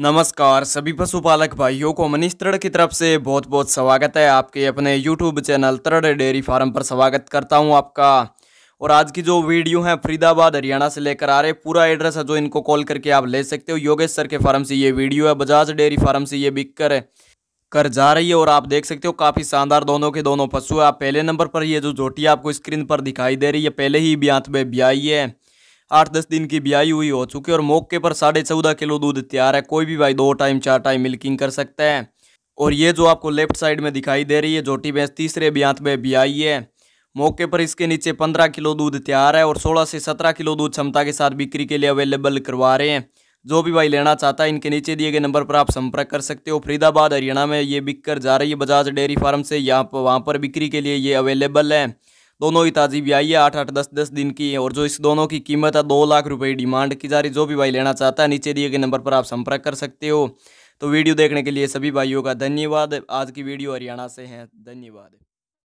नमस्कार सभी पशुपालक भाइयों को मनीष तरड़ की तरफ से बहुत बहुत स्वागत है आपके अपने यूट्यूब चैनल तरड़ डेयरी फार्म पर स्वागत करता हूं आपका और आज की जो वीडियो है फरीदाबाद हरियाणा से लेकर आ रहे पूरा एड्रेस है जो इनको कॉल करके आप ले सकते हो योगेश सर के फार्म से ये वीडियो है बजाज डेयरी फार्म से ये बिक कर कर जा रही है और आप देख सकते हो काफ़ी शानदार दोनों के दोनों पशु है आप पहले नंबर पर ये जो झोटी आपको स्क्रीन पर दिखाई दे रही है पहले ही ब्यांत में ब्याई है आठ दस दिन की ब्याई हुई हो चुकी है और मौके पर साढ़े चौदह किलो दूध तैयार है कोई भी भाई दो टाइम चार टाइम मिल्किंग कर सकते हैं और ये जो आपको लेफ्ट साइड में दिखाई दे रही है जोटी भैंस तीसरे ब्यांत में ब्याई है मौके पर इसके नीचे पंद्रह किलो दूध तैयार है और सोलह से सत्रह किलो दूध क्षमता के साथ बिक्री के लिए अवेलेबल करवा रहे हैं जो भी भाई लेना चाहता है इनके नीचे दिए गए नंबर पर आप संपर्क कर सकते हो फरीदाबाद हरियाणा में ये बिक कर जा रही है बजाज डेयरी फार्म से यहाँ पर वहाँ पर बिक्री के लिए ये अवेलेबल है दोनों ही ताज़ी भी आई है आठ आठ दस दस दिन की है और जो इस दोनों की कीमत है दो लाख रुपये डिमांड की जा रही जो भी भाई लेना चाहता है नीचे दिए गए नंबर पर आप संपर्क कर सकते हो तो वीडियो देखने के लिए सभी भाइयों का धन्यवाद आज की वीडियो हरियाणा से है धन्यवाद